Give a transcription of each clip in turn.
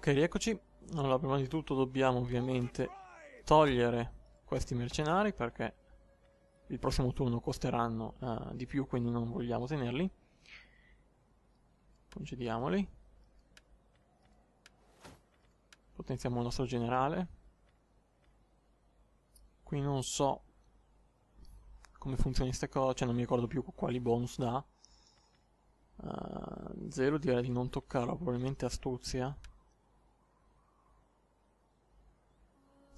Ok, rieccoci. Allora, prima di tutto dobbiamo ovviamente togliere questi mercenari perché il prossimo turno costeranno uh, di più, quindi non vogliamo tenerli. Concediamoli. Potenziamo il nostro generale. Qui non so come funzioni queste cose, cioè non mi ricordo più quali bonus dà. 0 uh, eh, direi di non toccarlo, probabilmente astuzia.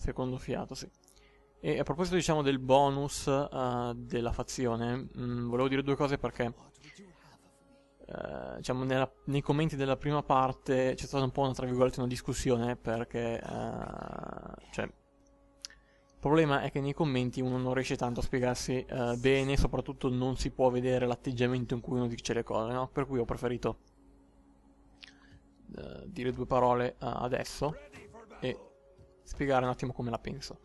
Secondo fiato, sì. E a proposito, diciamo, del bonus uh, della fazione, mh, mm, volevo dire due cose perché... Uh, diciamo, nella, nei commenti della prima parte c'è stata un po' una, tra virgolette, una discussione perché... Uh, cioè, il problema è che nei commenti uno non riesce tanto a spiegarsi uh, bene, soprattutto non si può vedere l'atteggiamento in cui uno dice le cose, no? Per cui ho preferito uh, dire due parole uh, adesso e spiegare un attimo come la penso.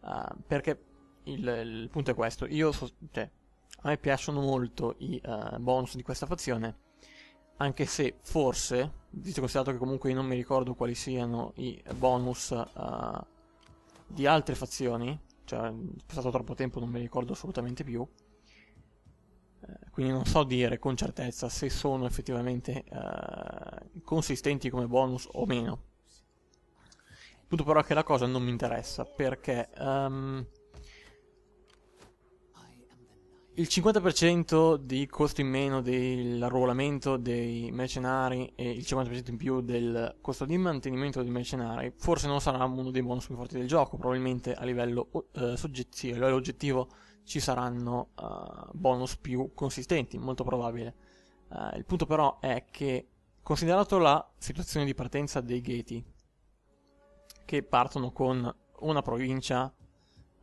Uh, perché il, il, punto è questo. Io so, cioè, a me piacciono molto i uh, bonus di questa fazione, anche se forse, visto considerato che comunque io non mi ricordo quali siano i bonus uh, di altre fazioni, cioè è passato troppo tempo non mi ricordo assolutamente più, eh, quindi non so dire con certezza se sono effettivamente consistenti come bonus o meno. Punto però che la cosa non mi interessa perché um, il 50% di costo in meno dell'arruolamento dei mercenari e il 50% in più del costo di mantenimento dei mercenari forse non sarà uno dei bonus più forti del gioco, probabilmente a livello uh, eh, soggettivo, a livello oggettivo ci saranno uh, bonus più consistenti, molto probabile. Uh, il punto però è che considerato la situazione di partenza dei Geti che partono con una provincia,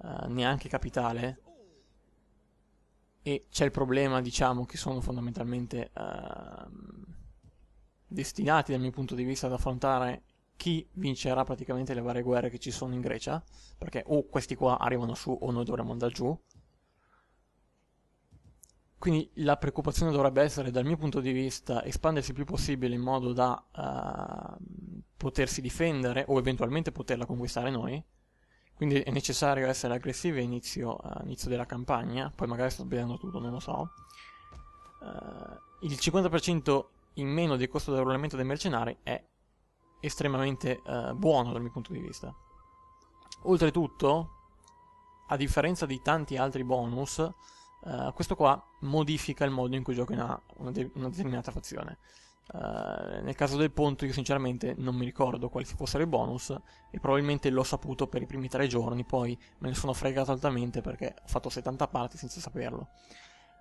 eh, neanche capitale, e c'è il problema, diciamo, che sono fondamentalmente eh, destinati dal mio punto di vista ad affrontare chi vincerà praticamente le varie guerre che ci sono in Grecia, perché o questi qua arrivano su o noi dovremmo andare giù, quindi la preoccupazione dovrebbe essere, dal mio punto di vista, espandersi il più possibile in modo da uh, potersi difendere o eventualmente poterla conquistare noi. Quindi è necessario essere aggressivi all'inizio, all'inizio della campagna, poi magari sto sbagliando tutto, non lo so. Uh, il 50% in meno del costo dell'arruolamento dei mercenari è estremamente uh, buono dal mio punto di vista. Oltretutto, a differenza di tanti altri bonus, Uh, questo qua modifica il modo in cui gioca una, una, de- una determinata fazione. Uh, nel caso del ponte io sinceramente non mi ricordo quali fossero i bonus e probabilmente l'ho saputo per i primi tre giorni, poi me ne sono fregato altamente perché ho fatto 70 parti senza saperlo.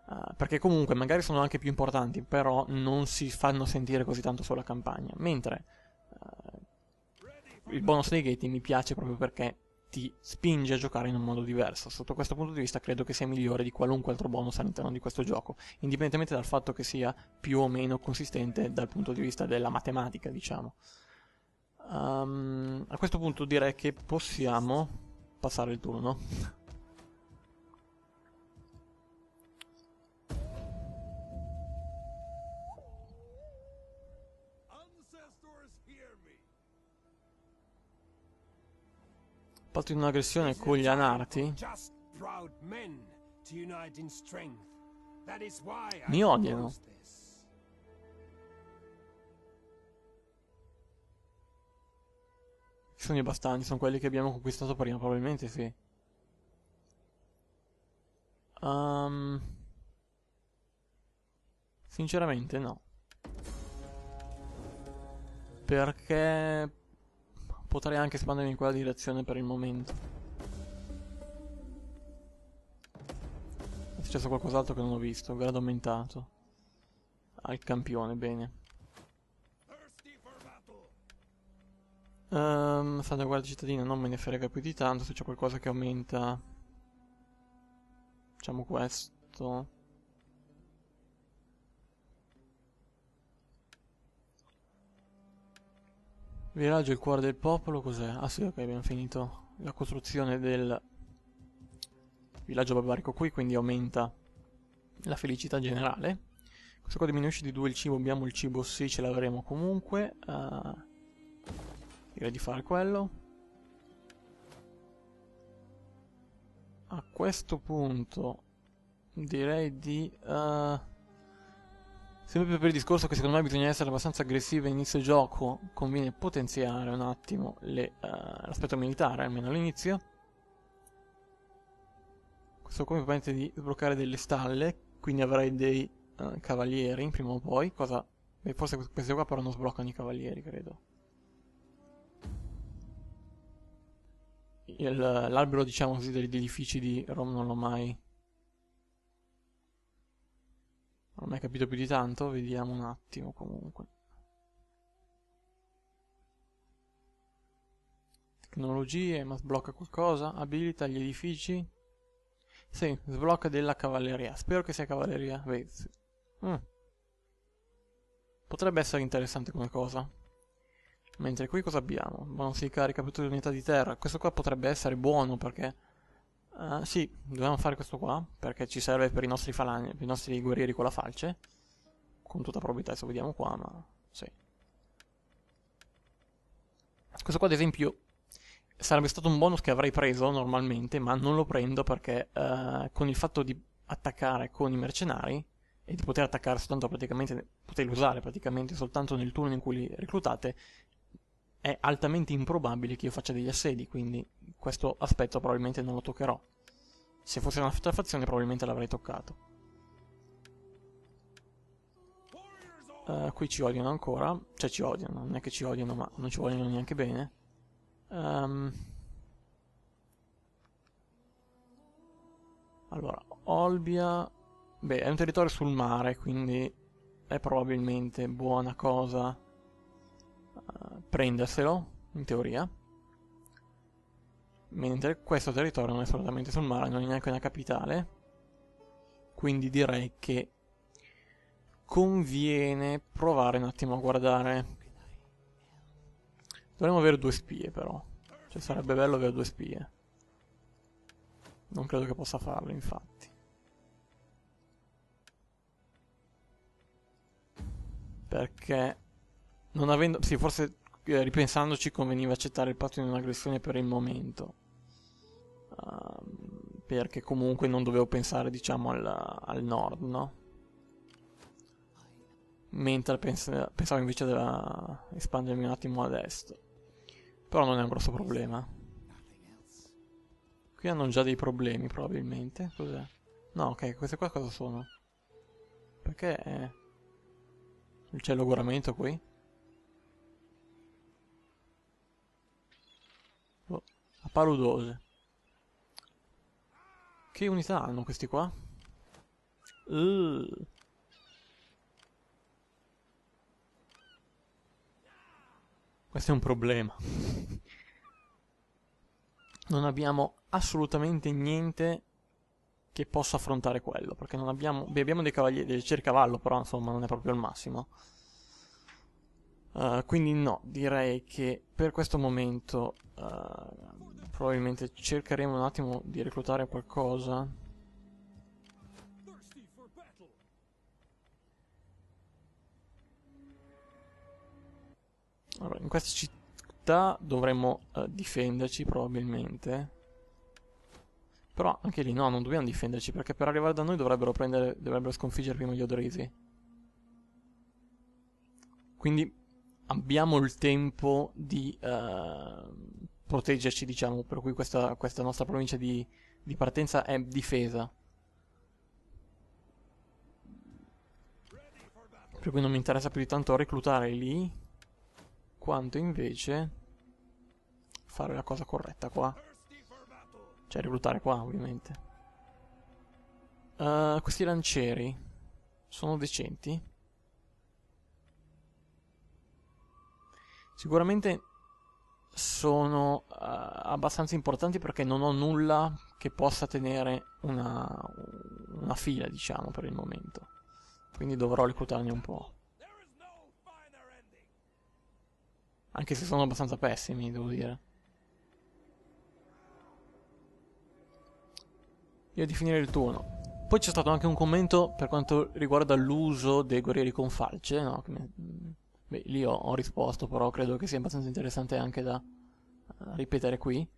Uh, perché comunque magari sono anche più importanti, però non si fanno sentire così tanto sulla campagna. Mentre uh, il bonus dei ghetti mi piace proprio perché ti spinge a giocare in un modo diverso. Sotto questo punto di vista credo che sia migliore di qualunque altro bonus all'interno di questo gioco, indipendentemente dal fatto che sia più o meno consistente dal punto di vista della matematica, diciamo. Um, a questo punto direi che possiamo passare il turno. scappato in un'aggressione con gli anarti? Mi odiano. Ci sono i bastanti, sono quelli che abbiamo conquistato prima, probabilmente sì. Um, sinceramente no. Perché Potrei anche espandermi in quella direzione per il momento. È successo qualcos'altro che non ho visto, grado aumentato. Al campione, bene. Um, ehm, salvaguardia cittadina non me ne frega più di tanto, se c'è qualcosa che aumenta... Facciamo questo... Villaggio il cuore del popolo, cos'è? Ah sì, ok, abbiamo finito la costruzione del villaggio barbarico qui, quindi aumenta la felicità generale. Questo qua diminuisce di 2 il cibo, abbiamo il cibo, sì, ce l'avremo comunque. Uh, direi di fare quello. A questo punto direi di... Uh, Sempre per il discorso che secondo me bisogna essere abbastanza aggressivi all'inizio gioco, conviene potenziare un attimo le, uh, l'aspetto militare, almeno all'inizio. Questo qua mi permette di sbloccare delle stalle, quindi avrei dei uh, cavalieri prima o poi, cosa... Beh, forse queste qua però non sbloccano i cavalieri, credo. Il, l'albero, diciamo così, degli edifici di Rom non l'ho mai Non hai capito più di tanto? Vediamo un attimo comunque. Tecnologie, ma sblocca qualcosa? Abilita gli edifici? Sì, sblocca della cavalleria. Spero che sia cavalleria. Vedi. Mm. Potrebbe essere interessante come cosa. Mentre qui cosa abbiamo? Non si carica più l'unità di terra. Questo qua potrebbe essere buono perché Uh, sì, dobbiamo fare questo qua, perché ci serve per i nostri falagni, per i nostri guerrieri con la falce. Con tutta probabilità, adesso vediamo qua, ma... sì. Questo qua, ad esempio, sarebbe stato un bonus che avrei preso normalmente, ma non lo prendo perché uh, con il fatto di attaccare con i mercenari e di poter attaccare soltanto praticamente, poterli usare praticamente soltanto nel turno in cui li reclutate, è altamente improbabile che io faccia degli assedi, quindi questo aspetto probabilmente non lo toccherò. Se fosse una fazione probabilmente l'avrei toccato. Uh, qui ci odiano ancora, cioè ci odiano, non è che ci odiano ma non ci vogliono neanche bene. Um... Allora, Olbia... Beh, è un territorio sul mare, quindi è probabilmente buona cosa prenderselo, in teoria. Mentre questo territorio non è assolutamente sul mare, non è neanche una capitale. Quindi direi che conviene provare un attimo a guardare. Dovremmo avere due spie però. Cioè sarebbe bello avere due spie. Non credo che possa farlo, infatti. Perché non avendo, sì, forse eh, ripensandoci conveniva accettare il patto di non aggressione per il momento. Uh, perché comunque non dovevo pensare, diciamo, al, al nord, no? Mentre pens- pensavo invece di espandermi un attimo ad est. Però non è un grosso problema. Qui hanno già dei problemi, probabilmente. Cos'è? No, ok, queste qua cosa sono? Perché... Eh, C'è logoramento qui? paludose. Che unità hanno questi qua? Uh. Questo è un problema. non abbiamo assolutamente niente che possa affrontare quello, perché non abbiamo... Beh, abbiamo dei cavalieri, C'è il cavallo, però insomma non è proprio il massimo. Uh, quindi no, direi che per questo momento uh, Probabilmente cercheremo un attimo di reclutare qualcosa. Allora, in questa città dovremmo eh, difenderci probabilmente. Però anche lì no, non dobbiamo difenderci perché per arrivare da noi dovrebbero, prendere, dovrebbero sconfiggere prima gli odrisi. Quindi abbiamo il tempo di... Uh proteggerci, diciamo, per cui questa, questa nostra provincia di, di partenza è difesa. Per cui non mi interessa più di tanto reclutare lì, quanto invece fare la cosa corretta qua. Cioè reclutare qua, ovviamente. Uh, questi lancieri sono decenti? Sicuramente sono uh, abbastanza importanti perché non ho nulla che possa tenere una, una fila, diciamo, per il momento. Quindi dovrò reclutarne un po'. Anche se sono abbastanza pessimi, devo dire. Io di finire il turno. Poi c'è stato anche un commento per quanto riguarda l'uso dei guerrieri con falce, no? Mm, Beh, lì ho, ho, risposto, però credo che sia abbastanza interessante anche da eh, ripetere qui.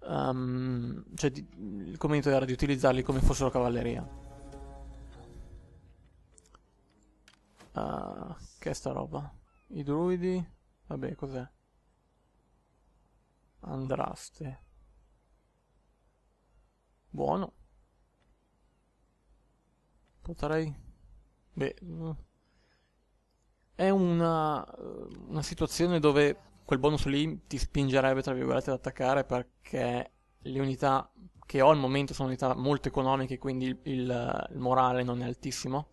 Um, cioè, di, il commento era di utilizzarli come fossero cavalleria. Uh, che è sta roba? I druidi? Vabbè, cos'è? Andraste. Buono. Potrei... Beh... Mm è una, eh, una situazione dove quel bonus lì ti spingerebbe, tra virgolette, ad attaccare perché le unità che ho al momento sono unità molto economiche, quindi il, il, il morale non è altissimo.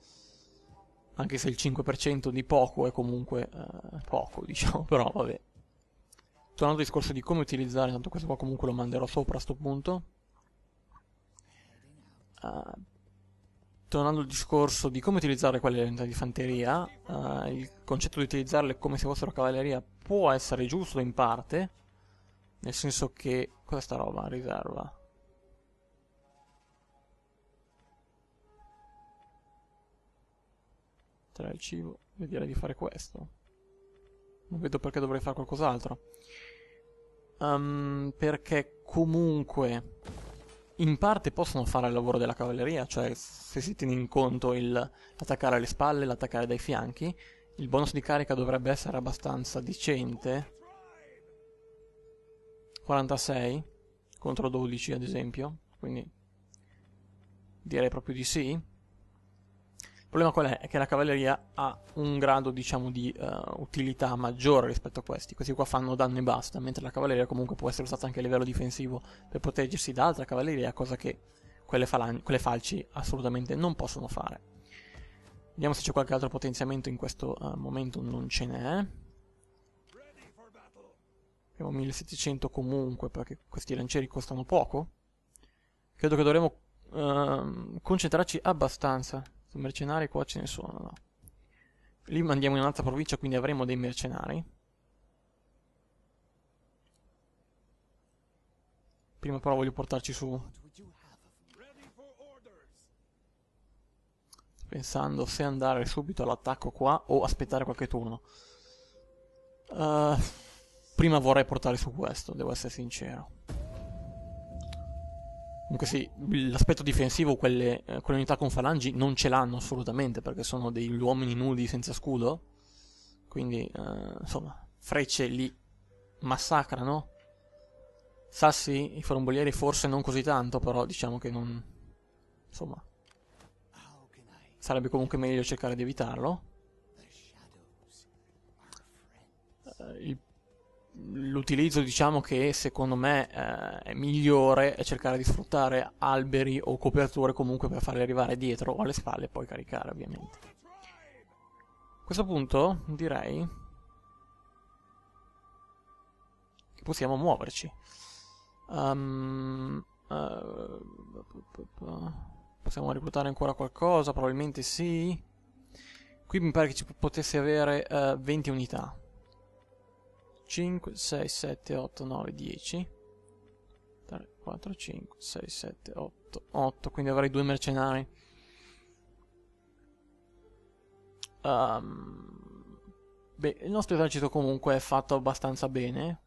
Anche se il 5% di poco è comunque eh, poco, diciamo, però vabbè. Tornando al discorso di come utilizzare, tanto questo qua comunque lo manderò sopra a sto punto. Uh, tornando al discorso di come utilizzare quelle unità di fanteria, eh, il concetto di utilizzarle come se fossero cavalleria può essere giusto in parte, nel senso che questa roba riserva. Tra il cibo, vi direi di fare questo. Non vedo perché dovrei fare qualcos'altro. Um, perché comunque in parte possono fare il lavoro della cavalleria, cioè se si tiene in conto il, l'attaccare alle spalle, l'attaccare dai fianchi, il bonus di carica dovrebbe essere abbastanza decente. 46 contro 12 ad esempio, quindi direi proprio di sì. Il problema qual è? È che la cavalleria ha un grado, diciamo, di uh, utilità maggiore rispetto a questi. Questi qua fanno danno e basta, mentre la cavalleria comunque può essere usata anche a livello difensivo per proteggersi da altra cavalleria, cosa che quelle, falan- quelle falci assolutamente non possono fare. Vediamo se c'è qualche altro potenziamento in questo uh, momento, non ce n'è. Abbiamo 1700 comunque, perché questi lancieri costano poco. Credo che dovremmo uh, concentrarci abbastanza mercenari qua ce ne sono, no. Lì mandiamo in un'altra provincia, quindi avremo dei mercenari. Prima però voglio portarci su. Pensando se andare subito all'attacco qua o aspettare qualche turno. Uh, prima vorrei portare su questo, devo essere sincero. Comunque sì, l'aspetto difensivo quelle, eh, quelle unità con falangi non ce l'hanno assolutamente perché sono degli uomini nudi senza scudo. Quindi, eh, insomma, frecce li massacrano. Sassi, i frombolieri forse non così tanto, però diciamo che non... Insomma, sarebbe comunque meglio cercare di evitarlo. Eh, il l'utilizzo diciamo che secondo me eh, è migliore è cercare di sfruttare alberi o coperture comunque per farli arrivare dietro o alle spalle e poi caricare ovviamente. A questo punto direi che possiamo muoverci. Um, uh, possiamo reclutare ancora qualcosa? Probabilmente sì. Qui mi pare che ci potesse avere uh, eh, 20 unità. 5, 6, 7, 8, 9, 10. 3, 4, 5, 6, 7, 8, 8. Quindi avrei due mercenari. Um, beh, il nostro esercito comunque è fatto abbastanza bene.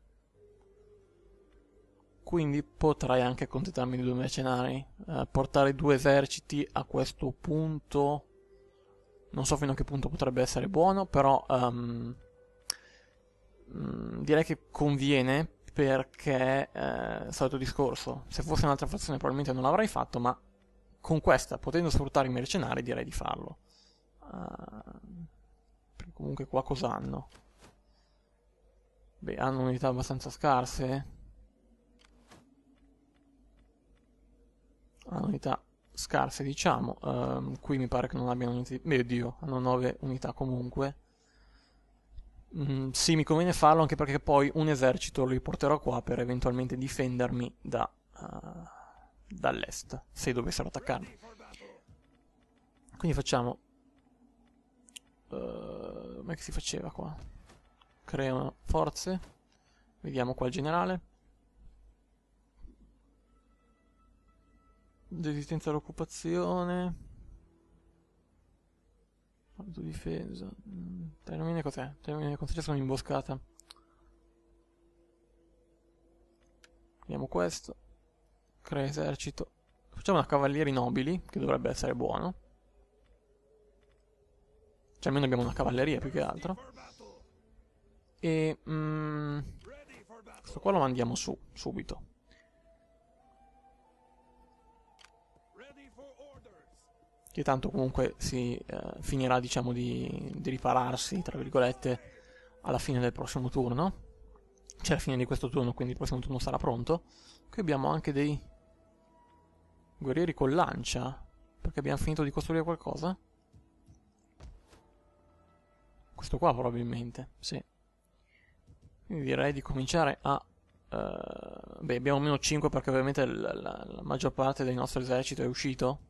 Quindi potrei anche contentarmi di due mercenari. Eh, portare due eserciti a questo punto... Non so fino a che punto potrebbe essere buono, però... Um, Mm, direi che conviene perché eh, solito discorso, se fosse un'altra fazione probabilmente non l'avrei fatto, ma con questa, potendo sfruttare i mercenari, direi di farlo. Uh, comunque qua cosa hanno? Beh, hanno unità abbastanza scarse. Hanno unità scarse, diciamo. Uh, qui mi pare che non abbiano unità... Mio Dio, hanno 9 unità comunque. Mm, sì, mi conviene farlo anche perché poi un esercito lo riporterò qua per eventualmente difendermi da, uh, dall'est, se dovessero attaccarmi. Quindi facciamo... Uh, eh, come si faceva qua? Creano forze. Vediamo qua il generale. Resistenza all'occupazione. Autodifesa. Mm, Termine cos'è? Termine consiglio sono imboscata. Vediamo questo. Crea esercito. Facciamo una cavalieri nobili, che dovrebbe essere buono. Cioè almeno abbiamo una cavalleria più che altro. E... Mm, questo qua lo mandiamo su, subito. che tanto comunque si eh, finirà diciamo di, di, ripararsi tra virgolette alla fine del prossimo turno c'è la fine di questo turno quindi il prossimo turno sarà pronto qui abbiamo anche dei guerrieri con lancia perché abbiamo finito di costruire qualcosa questo qua probabilmente sì quindi direi di cominciare a eh, beh abbiamo meno 5 perché ovviamente la, la, la maggior parte del nostro esercito è uscito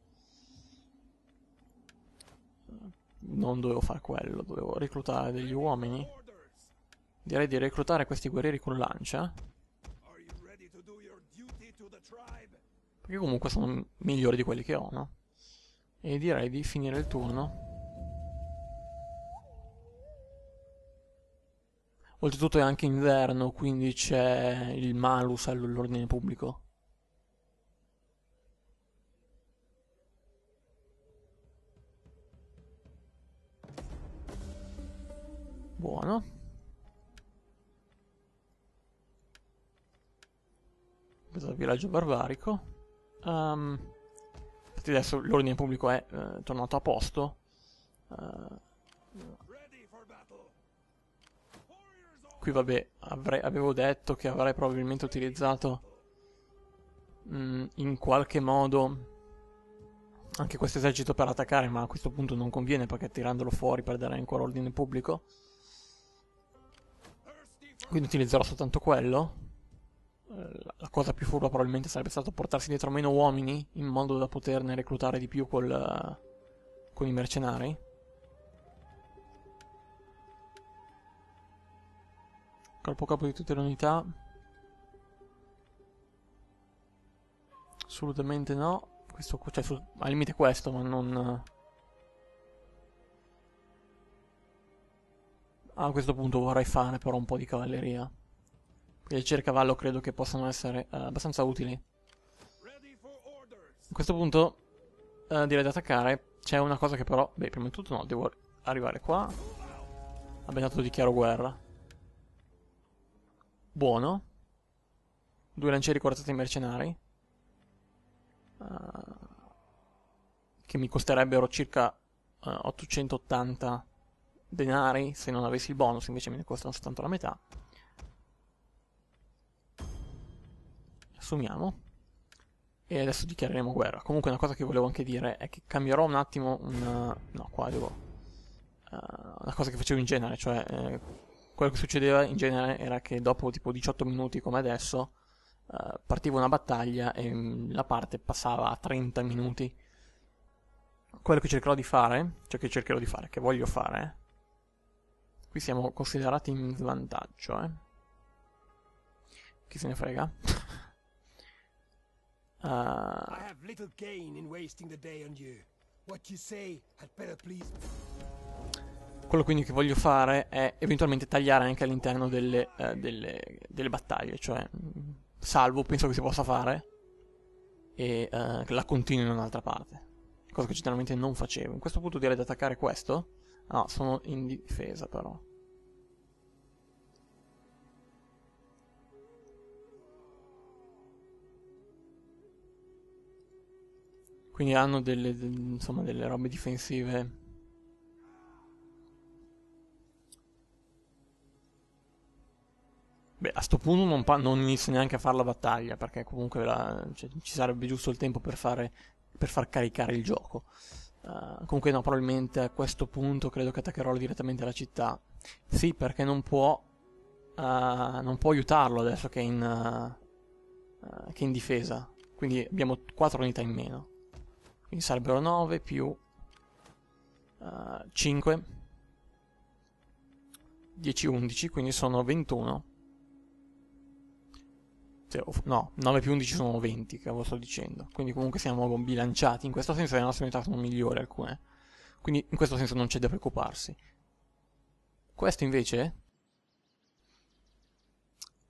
non dovevo fare quello, dovevo reclutare degli uomini. Direi di reclutare questi guerrieri con lancia. Perché comunque sono migliori di quelli che ho, no? E direi di finire il turno. Oltretutto è anche inverno, quindi c'è il malus all'ordine pubblico. buono. Questo è il villaggio barbarico. Um, infatti adesso l'ordine pubblico è uh, tornato a posto. Uh, qui vabbè, avrei, avevo detto che avrei probabilmente utilizzato mh, mm, in qualche modo anche questo esercito per attaccare, ma a questo punto non conviene perché tirandolo fuori perderai ancora ordine pubblico quindi utilizzerò soltanto quello. Eh, la cosa più furba probabilmente sarebbe stato portarsi dietro meno uomini in modo da poterne reclutare di più col, eh, con i mercenari. Corpo capo di tutte le unità. Assolutamente no. Questo, cioè, al limite questo, ma non... Eh, A questo punto vorrei fare però un po' di cavalleria. Perché cerca cavallo credo che possano essere uh, abbastanza utili. A questo punto uh, direi di attaccare. C'è una cosa che però... Beh, prima di tutto no, devo arrivare qua. Abbiamo dato dichiaro guerra. Buono. Due lancieri corazzati mercenari. Uh, che mi costerebbero circa 880 denari se non avessi il bonus, invece me ne costano soltanto la metà. Assumiamo. E adesso dichiareremo guerra. Comunque una cosa che volevo anche dire è che cambierò un attimo una... No, qua devo... Uh, una cosa che facevo in genere, cioè... Eh, quello che succedeva in genere era che dopo tipo 18 minuti come adesso uh, eh, partiva una battaglia e mm, la parte passava a 30 minuti quello che cercherò di fare, cioè che cercherò di fare, che voglio fare, Qui siamo considerati in svantaggio, eh. Chi se ne frega? uh... I have little gain in wasting the day on you. What you say had better please quello quindi che voglio fare è eventualmente tagliare anche all'interno delle, eh, delle, delle, battaglie, cioè salvo, penso che si possa fare, e eh, la continuo in un'altra parte, cosa che generalmente non facevo. In questo punto direi di attaccare questo? No, sono in difesa però. Quindi hanno delle, insomma, delle robe difensive. Beh, a sto punto non, pa- non inizio neanche a fare la battaglia, perché comunque la, cioè, ci sarebbe giusto il tempo per, fare, per far caricare il gioco. Uh, comunque no, probabilmente a questo punto credo che attaccherò direttamente la città. Sì, perché non può, uh, non può aiutarlo adesso che è in, uh, che è in difesa. Quindi abbiamo 4 unità in meno. Quindi sarebbero 9 più uh, 5, 10, 11, quindi sono 21. Cioè, no, 9 più 11 sono 20, che avevo sto dicendo. Quindi comunque siamo bilanciati. In questo senso le nostre unità sono migliori alcune. Quindi in questo senso non c'è da preoccuparsi. Questo invece...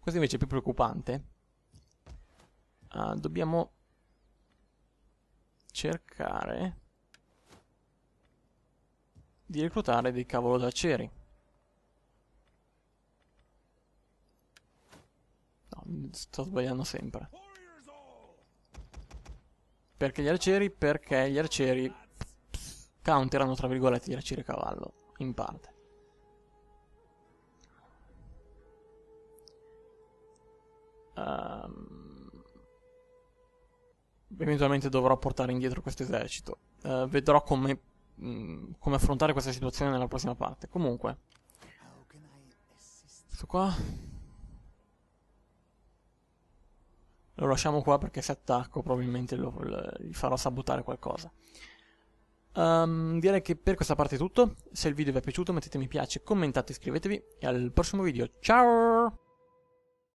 Questo invece è più preoccupante. Uh, dobbiamo cercare di reclutare dei cavolo d'aceri. No, sto sbagliando sempre. Perché gli arcieri? Perché gli arcieri counterano, tra virgolette, gli arcieri a cavallo, in parte. Um, eventualmente dovrò portare indietro questo esercito. Uh, vedrò come, mh, mm, come, affrontare questa situazione nella prossima parte. Comunque, questo qua lo lasciamo qua perché se attacco probabilmente lo, lo, gli farò sabotare qualcosa. Um, direi che per questa parte è tutto. Se il video vi è piaciuto mettete mi piace, commentate, iscrivetevi e al prossimo video. Ciao!